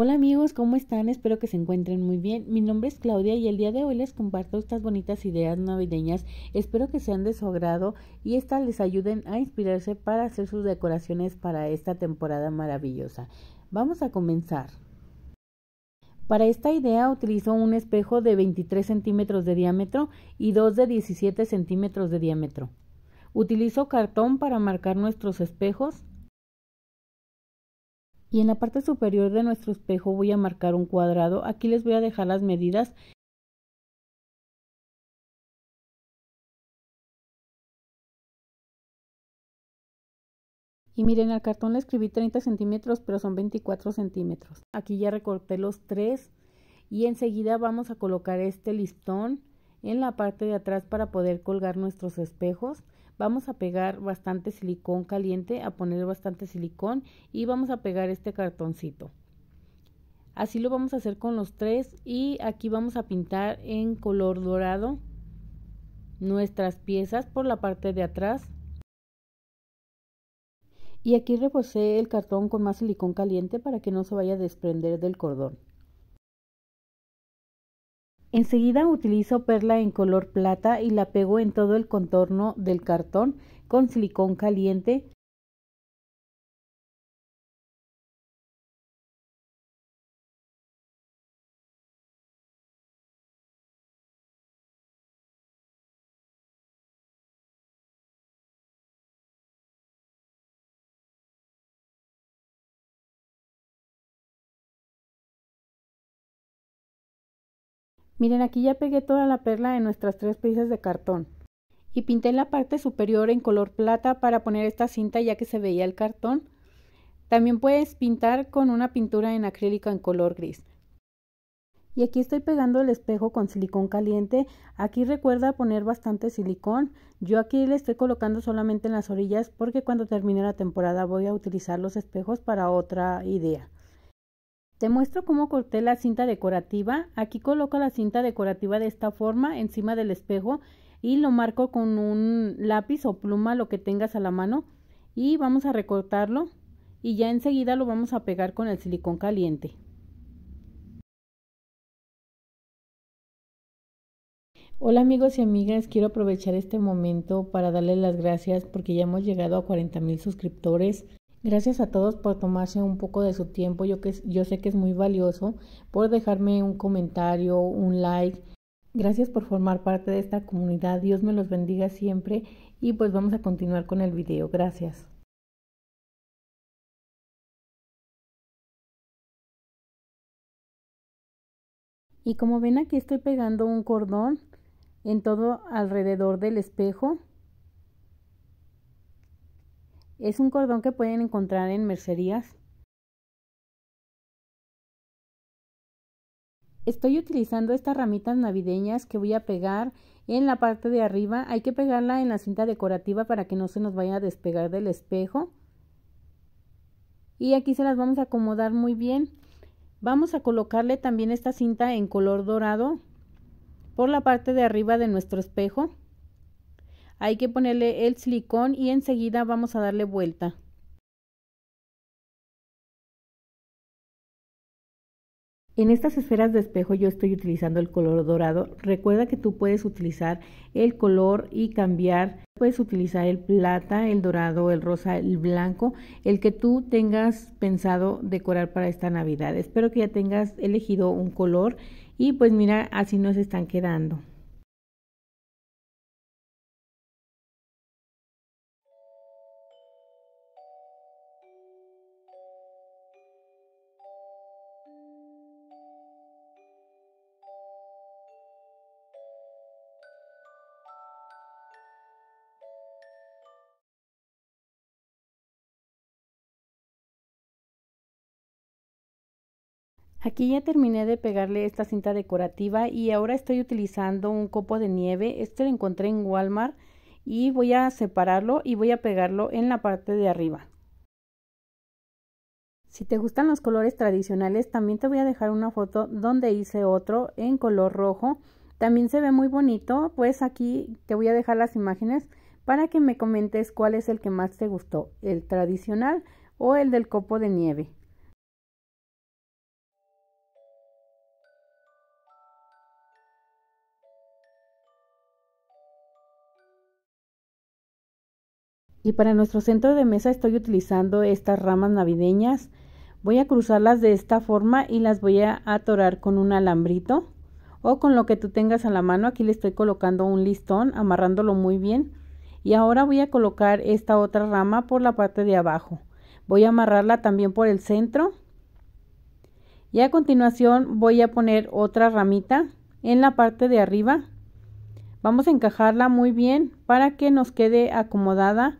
Hola amigos, ¿cómo están? Espero que se encuentren muy bien. Mi nombre es Claudia y el día de hoy les comparto estas bonitas ideas navideñas. Espero que sean de su agrado y estas les ayuden a inspirarse para hacer sus decoraciones para esta temporada maravillosa. Vamos a comenzar. Para esta idea utilizo un espejo de 23 centímetros de diámetro y dos de 17 centímetros de diámetro. Utilizo cartón para marcar nuestros espejos y en la parte superior de nuestro espejo voy a marcar un cuadrado. Aquí les voy a dejar las medidas Y miren, al cartón le escribí 30 centímetros, pero son 24 centímetros. Aquí ya recorté los tres y enseguida vamos a colocar este listón en la parte de atrás para poder colgar nuestros espejos. Vamos a pegar bastante silicón caliente, a poner bastante silicón y vamos a pegar este cartoncito. Así lo vamos a hacer con los tres y aquí vamos a pintar en color dorado nuestras piezas por la parte de atrás. Y aquí reposé el cartón con más silicón caliente para que no se vaya a desprender del cordón. Enseguida utilizo perla en color plata y la pego en todo el contorno del cartón con silicón caliente Miren, aquí ya pegué toda la perla en nuestras tres piezas de cartón. Y pinté la parte superior en color plata para poner esta cinta ya que se veía el cartón. También puedes pintar con una pintura en acrílico en color gris. Y aquí estoy pegando el espejo con silicón caliente. Aquí recuerda poner bastante silicón. Yo aquí le estoy colocando solamente en las orillas porque cuando termine la temporada voy a utilizar los espejos para otra idea. Te muestro cómo corté la cinta decorativa. Aquí coloco la cinta decorativa de esta forma encima del espejo y lo marco con un lápiz o pluma, lo que tengas a la mano. Y vamos a recortarlo y ya enseguida lo vamos a pegar con el silicón caliente. Hola amigos y amigas, quiero aprovechar este momento para darles las gracias porque ya hemos llegado a 40 mil suscriptores. Gracias a todos por tomarse un poco de su tiempo, yo, yo sé que es muy valioso, por dejarme un comentario, un like. Gracias por formar parte de esta comunidad, Dios me los bendiga siempre y pues vamos a continuar con el video. Gracias. Y como ven aquí estoy pegando un cordón en todo alrededor del espejo es un cordón que pueden encontrar en mercerías. Estoy utilizando estas ramitas navideñas que voy a pegar en la parte de arriba. Hay que pegarla en la cinta decorativa para que no se nos vaya a despegar del espejo. Y aquí se las vamos a acomodar muy bien. Vamos a colocarle también esta cinta en color dorado por la parte de arriba de nuestro espejo hay que ponerle el silicón y enseguida vamos a darle vuelta. En estas esferas de espejo yo estoy utilizando el color dorado. Recuerda que tú puedes utilizar el color y cambiar. Puedes utilizar el plata, el dorado, el rosa, el blanco, el que tú tengas pensado decorar para esta Navidad. Espero que ya tengas elegido un color y pues mira, así nos están quedando. Aquí ya terminé de pegarle esta cinta decorativa y ahora estoy utilizando un copo de nieve. Este lo encontré en Walmart y voy a separarlo y voy a pegarlo en la parte de arriba. Si te gustan los colores tradicionales, también te voy a dejar una foto donde hice otro en color rojo. También se ve muy bonito, pues aquí te voy a dejar las imágenes para que me comentes cuál es el que más te gustó, el tradicional o el del copo de nieve. Y para nuestro centro de mesa estoy utilizando estas ramas navideñas. Voy a cruzarlas de esta forma y las voy a atorar con un alambrito o con lo que tú tengas a la mano. Aquí le estoy colocando un listón, amarrándolo muy bien. Y ahora voy a colocar esta otra rama por la parte de abajo. Voy a amarrarla también por el centro. Y a continuación voy a poner otra ramita en la parte de arriba. Vamos a encajarla muy bien para que nos quede acomodada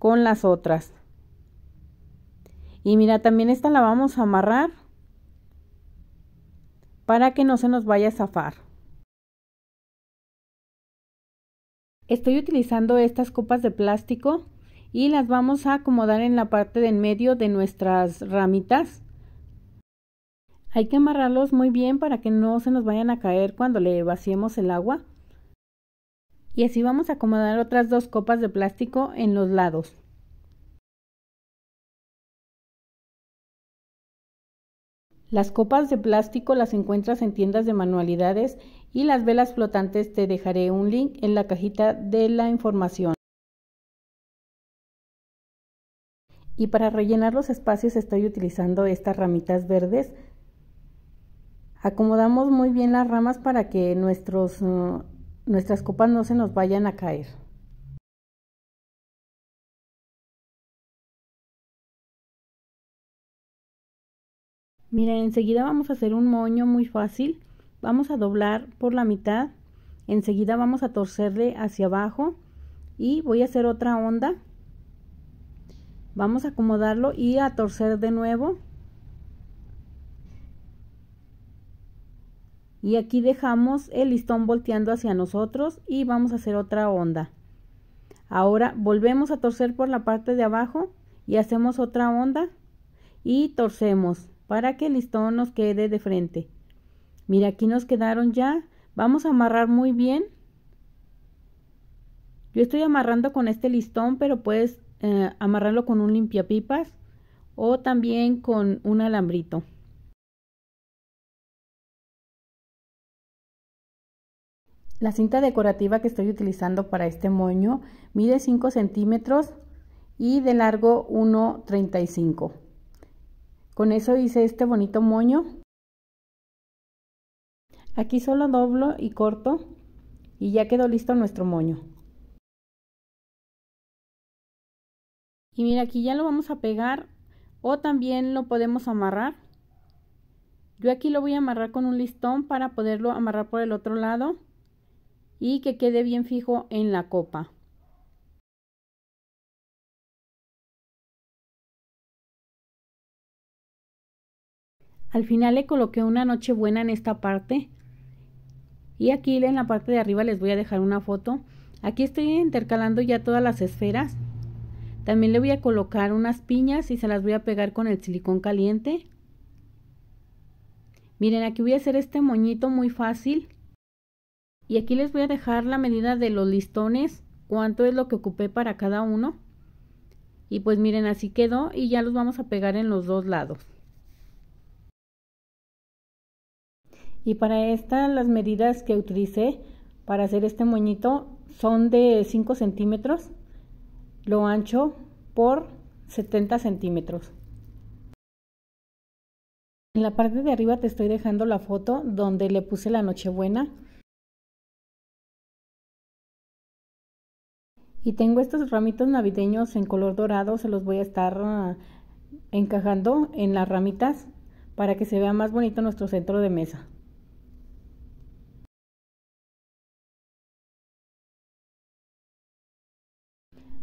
con las otras. Y mira, también esta la vamos a amarrar para que no se nos vaya a zafar. Estoy utilizando estas copas de plástico y las vamos a acomodar en la parte de en medio de nuestras ramitas. Hay que amarrarlos muy bien para que no se nos vayan a caer cuando le vaciemos el agua y así vamos a acomodar otras dos copas de plástico en los lados. Las copas de plástico las encuentras en tiendas de manualidades y las velas flotantes te dejaré un link en la cajita de la información. Y para rellenar los espacios estoy utilizando estas ramitas verdes. Acomodamos muy bien las ramas para que nuestros mm, nuestras copas no se nos vayan a caer. Miren, enseguida vamos a hacer un moño muy fácil. Vamos a doblar por la mitad. Enseguida vamos a torcerle hacia abajo. Y voy a hacer otra onda. Vamos a acomodarlo y a torcer de nuevo. y aquí dejamos el listón volteando hacia nosotros y vamos a hacer otra onda ahora volvemos a torcer por la parte de abajo y hacemos otra onda y torcemos para que el listón nos quede de frente mira aquí nos quedaron ya vamos a amarrar muy bien yo estoy amarrando con este listón pero puedes eh, amarrarlo con un limpiapipas o también con un alambrito La cinta decorativa que estoy utilizando para este moño mide 5 centímetros y de largo 1,35. Con eso hice este bonito moño. Aquí solo doblo y corto y ya quedó listo nuestro moño. Y mira, aquí ya lo vamos a pegar o también lo podemos amarrar. Yo aquí lo voy a amarrar con un listón para poderlo amarrar por el otro lado y que quede bien fijo en la copa. Al final le coloqué una noche buena en esta parte y aquí en la parte de arriba les voy a dejar una foto. Aquí estoy intercalando ya todas las esferas. También le voy a colocar unas piñas y se las voy a pegar con el silicón caliente. Miren, aquí voy a hacer este moñito muy fácil y aquí les voy a dejar la medida de los listones cuánto es lo que ocupé para cada uno y pues miren así quedó y ya los vamos a pegar en los dos lados y para esta las medidas que utilicé para hacer este moñito son de 5 centímetros lo ancho por 70 centímetros en la parte de arriba te estoy dejando la foto donde le puse la nochebuena Y tengo estos ramitos navideños en color dorado, se los voy a estar ah, encajando en las ramitas para que se vea más bonito nuestro centro de mesa.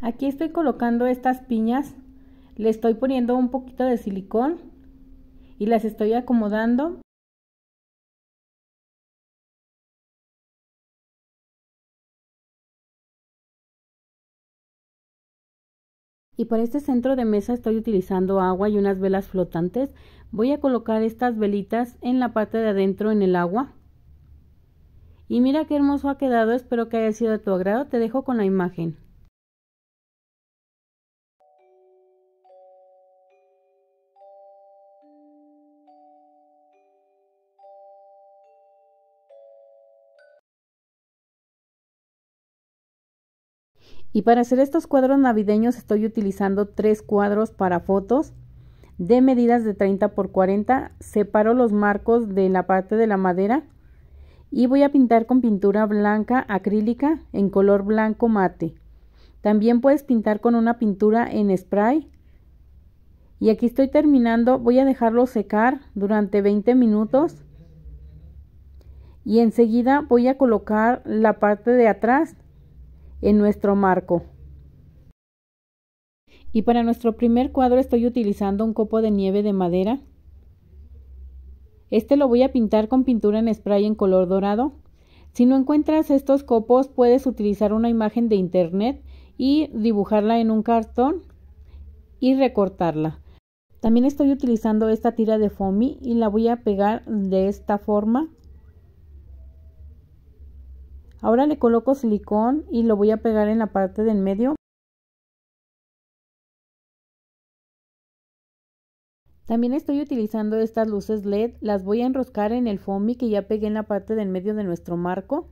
Aquí estoy colocando estas piñas, le estoy poniendo un poquito de silicón y las estoy acomodando Y para este centro de mesa estoy utilizando agua y unas velas flotantes. Voy a colocar estas velitas en la parte de adentro en el agua. Y mira qué hermoso ha quedado, espero que haya sido de tu agrado, te dejo con la imagen. Y para hacer estos cuadros navideños estoy utilizando tres cuadros para fotos de medidas de 30 por 40. Separo los marcos de la parte de la madera y voy a pintar con pintura blanca acrílica en color blanco mate. También puedes pintar con una pintura en spray. Y aquí estoy terminando, voy a dejarlo secar durante 20 minutos. Y enseguida voy a colocar la parte de atrás en nuestro marco. Y para nuestro primer cuadro estoy utilizando un copo de nieve de madera. Este lo voy a pintar con pintura en spray en color dorado. Si no encuentras estos copos, puedes utilizar una imagen de internet y dibujarla en un cartón y recortarla. También estoy utilizando esta tira de foamy y la voy a pegar de esta forma Ahora le coloco silicón y lo voy a pegar en la parte del medio. También estoy utilizando estas luces LED, las voy a enroscar en el foamy que ya pegué en la parte del medio de nuestro marco.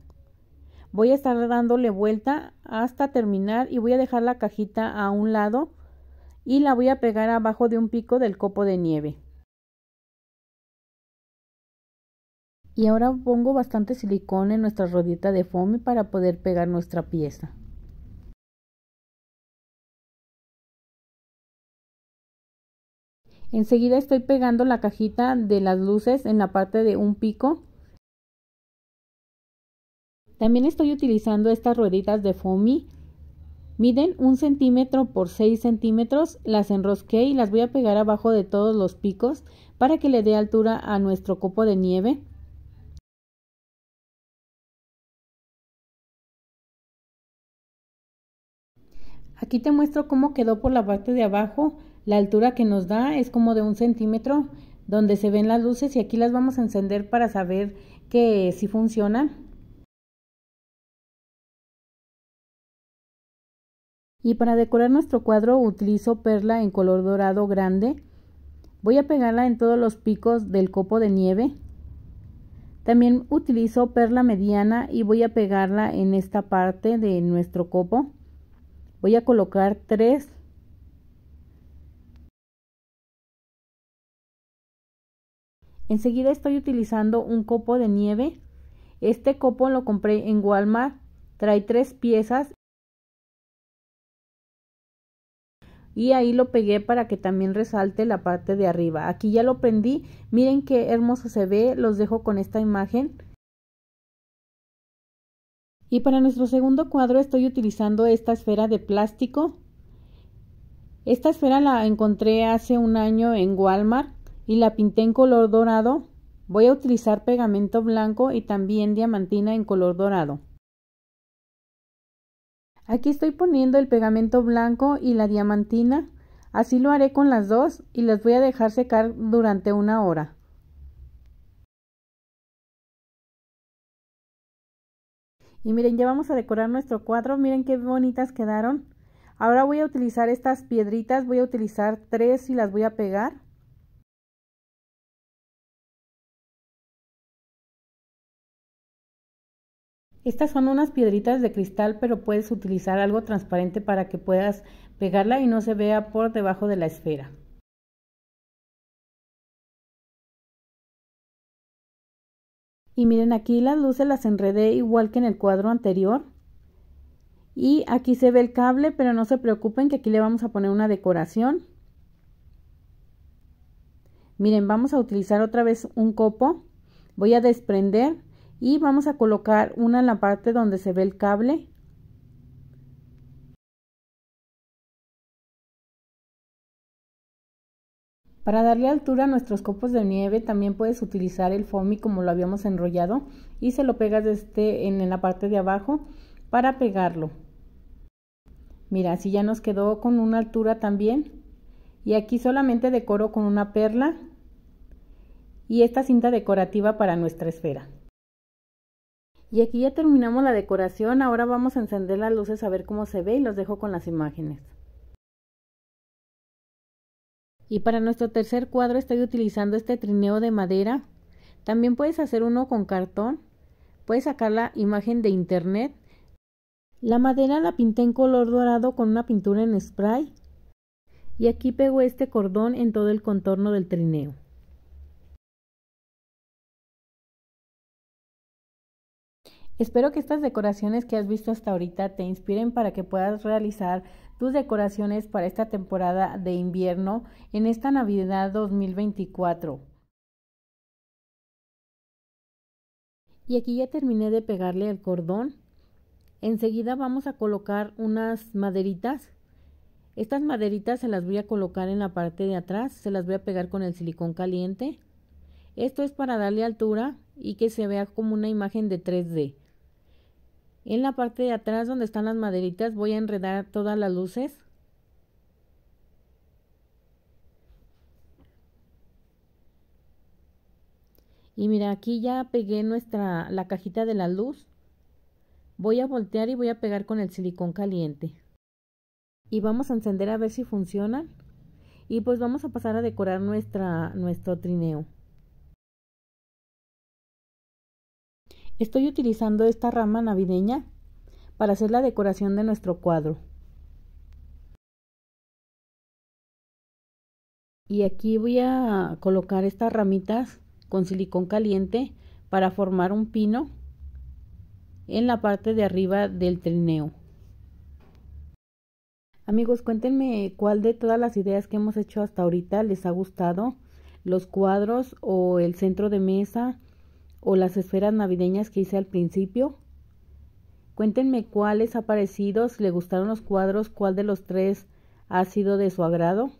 Voy a estar dándole vuelta hasta terminar y voy a dejar la cajita a un lado y la voy a pegar abajo de un pico del copo de nieve. Y ahora pongo bastante silicón en nuestra rodita de foamy para poder pegar nuestra pieza. Enseguida estoy pegando la cajita de las luces en la parte de un pico. También estoy utilizando estas rueditas de foamy. Miden un centímetro por 6 centímetros, las enrosqué y las voy a pegar abajo de todos los picos para que le dé altura a nuestro copo de nieve. Aquí te muestro cómo quedó por la parte de abajo. La altura que nos da es como de un centímetro donde se ven las luces y aquí las vamos a encender para saber que si funciona. funcionan. Y para decorar nuestro cuadro utilizo perla en color dorado grande. Voy a pegarla en todos los picos del copo de nieve. También utilizo perla mediana y voy a pegarla en esta parte de nuestro copo voy a colocar tres enseguida estoy utilizando un copo de nieve este copo lo compré en Walmart trae tres piezas y ahí lo pegué para que también resalte la parte de arriba aquí ya lo prendí miren qué hermoso se ve los dejo con esta imagen y para nuestro segundo cuadro estoy utilizando esta esfera de plástico. Esta esfera la encontré hace un año en Walmart y la pinté en color dorado. Voy a utilizar pegamento blanco y también diamantina en color dorado. Aquí estoy poniendo el pegamento blanco y la diamantina. Así lo haré con las dos y las voy a dejar secar durante una hora. Y miren, ya vamos a decorar nuestro cuadro. Miren qué bonitas quedaron. Ahora voy a utilizar estas piedritas. Voy a utilizar tres y las voy a pegar. Estas son unas piedritas de cristal, pero puedes utilizar algo transparente para que puedas pegarla y no se vea por debajo de la esfera. Y miren aquí las luces las enredé igual que en el cuadro anterior. Y aquí se ve el cable, pero no se preocupen que aquí le vamos a poner una decoración. Miren, vamos a utilizar otra vez un copo. Voy a desprender y vamos a colocar una en la parte donde se ve el cable Para darle altura a nuestros copos de nieve también puedes utilizar el foamy como lo habíamos enrollado y se lo pegas este en la parte de abajo para pegarlo. Mira, así ya nos quedó con una altura también. Y aquí solamente decoro con una perla y esta cinta decorativa para nuestra esfera. Y aquí ya terminamos la decoración, ahora vamos a encender las luces a ver cómo se ve y los dejo con las imágenes. Y para nuestro tercer cuadro estoy utilizando este trineo de madera. También puedes hacer uno con cartón. Puedes sacar la imagen de internet. La madera la pinté en color dorado con una pintura en spray. Y aquí pego este cordón en todo el contorno del trineo. Espero que estas decoraciones que has visto hasta ahorita te inspiren para que puedas realizar tus decoraciones para esta temporada de invierno en esta Navidad 2024. Y aquí ya terminé de pegarle el cordón. Enseguida vamos a colocar unas maderitas. Estas maderitas se las voy a colocar en la parte de atrás, se las voy a pegar con el silicón caliente. Esto es para darle altura y que se vea como una imagen de 3D. En la parte de atrás donde están las maderitas voy a enredar todas las luces. Y mira, aquí ya pegué nuestra la cajita de la luz. Voy a voltear y voy a pegar con el silicón caliente. Y vamos a encender a ver si funciona. Y pues vamos a pasar a decorar nuestra, nuestro trineo. Estoy utilizando esta rama navideña para hacer la decoración de nuestro cuadro. Y aquí voy a colocar estas ramitas con silicón caliente para formar un pino en la parte de arriba del trineo. Amigos, cuéntenme cuál de todas las ideas que hemos hecho hasta ahorita les ha gustado, los cuadros o el centro de mesa, o las esferas navideñas que hice al principio? Cuéntenme cuáles ha parecido, si le gustaron los cuadros, cuál de los tres ha sido de su agrado.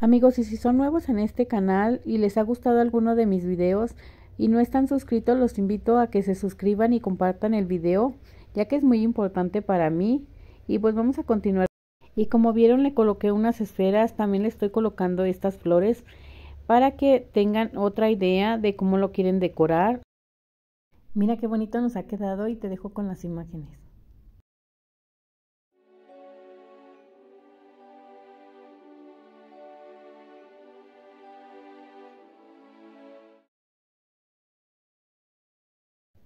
Amigos, y si son nuevos en este canal y les ha gustado alguno de mis videos y no están suscritos, los invito a que se suscriban y compartan el video, ya que es muy importante para mí. Y pues vamos a continuar. Y como vieron, le coloqué unas esferas, también le estoy colocando estas flores para que tengan otra idea de cómo lo quieren decorar. Mira qué bonito nos ha quedado y te dejo con las imágenes.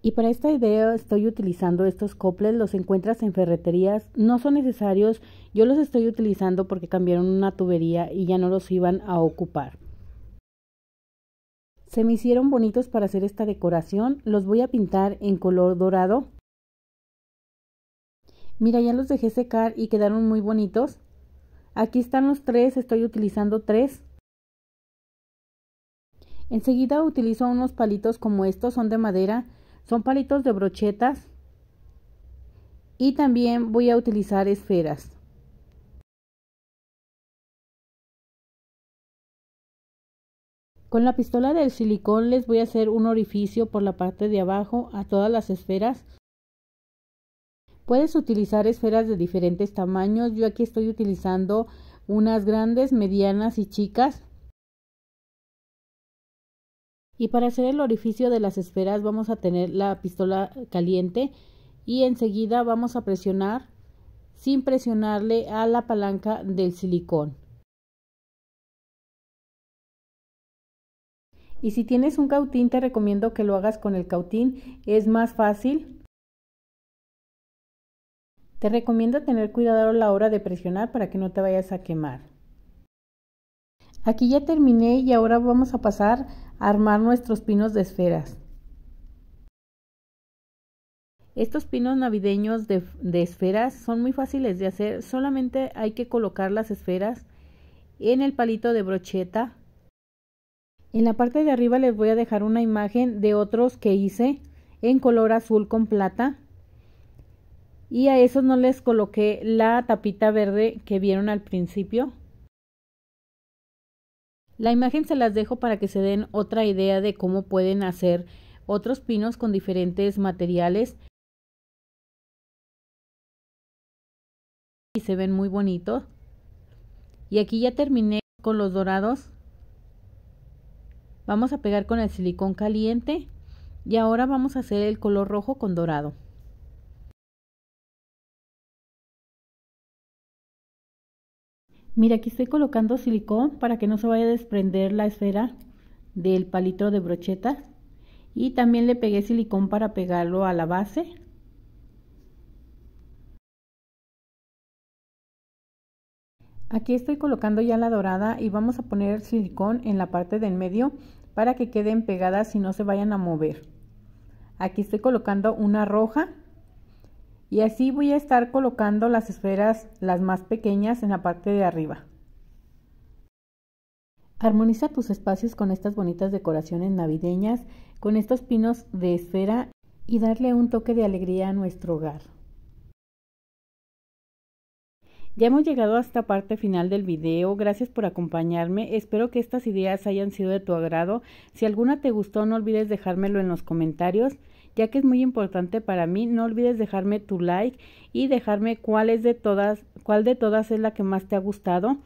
Y para esta idea estoy utilizando estos coples, los encuentras en ferreterías, no son necesarios, yo los estoy utilizando porque cambiaron una tubería y ya no los iban a ocupar. Se me hicieron bonitos para hacer esta decoración. Los voy a pintar en color dorado. Mira, ya los dejé secar y quedaron muy bonitos. Aquí están los tres, estoy utilizando tres. Enseguida utilizo unos palitos como estos, son de madera, son palitos de brochetas. Y también voy a utilizar esferas. Con la pistola del silicón les voy a hacer un orificio por la parte de abajo a todas las esferas. Puedes utilizar esferas de diferentes tamaños. Yo aquí estoy utilizando unas grandes, medianas y chicas. Y para hacer el orificio de las esferas vamos a tener la pistola caliente y enseguida vamos a presionar sin presionarle a la palanca del silicón. Y si tienes un cautín, te recomiendo que lo hagas con el cautín, es más fácil. Te recomiendo tener cuidado a la hora de presionar para que no te vayas a quemar. Aquí ya terminé y ahora vamos a pasar a armar nuestros pinos de esferas. Estos pinos navideños de, de, esferas son muy fáciles de hacer, solamente hay que colocar las esferas en el palito de brocheta en la parte de arriba les voy a dejar una imagen de otros que hice en color azul con plata. Y a esos no les coloqué la tapita verde que vieron al principio. La imagen se las dejo para que se den otra idea de cómo pueden hacer otros pinos con diferentes materiales. Y se ven muy bonitos. Y aquí ya terminé con los dorados. Vamos a pegar con el silicón caliente y ahora vamos a hacer el color rojo con dorado. Mira, aquí estoy colocando silicón para que no se vaya a desprender la esfera del palito de brocheta Y también le pegué silicón para pegarlo a la base. Aquí estoy colocando ya la dorada y vamos a poner silicón en la parte del medio para que queden pegadas y no se vayan a mover. Aquí estoy colocando una roja y así voy a estar colocando las esferas las más pequeñas en la parte de arriba. Armoniza tus espacios con estas bonitas decoraciones navideñas, con estos pinos de esfera y darle un toque de alegría a nuestro hogar. Ya hemos llegado a esta parte final del video, gracias por acompañarme, espero que estas ideas hayan sido de tu agrado, si alguna te gustó no olvides dejármelo en los comentarios, ya que es muy importante para mí, no olvides dejarme tu like y dejarme cuál es de todas, cuál de todas es la que más te ha gustado,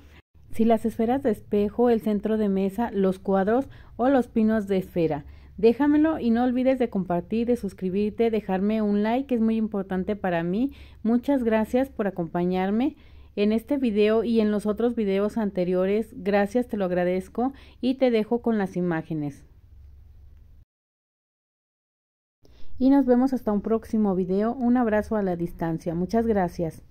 si las esferas de espejo, el centro de mesa, los cuadros o los pinos de esfera. Déjamelo y no olvides de compartir, de suscribirte, dejarme un like, que es muy importante para mí. Muchas gracias por acompañarme. En este video y en los otros videos anteriores, gracias te lo agradezco y te dejo con las imágenes. Y nos vemos hasta un próximo video. Un abrazo a la distancia. Muchas gracias.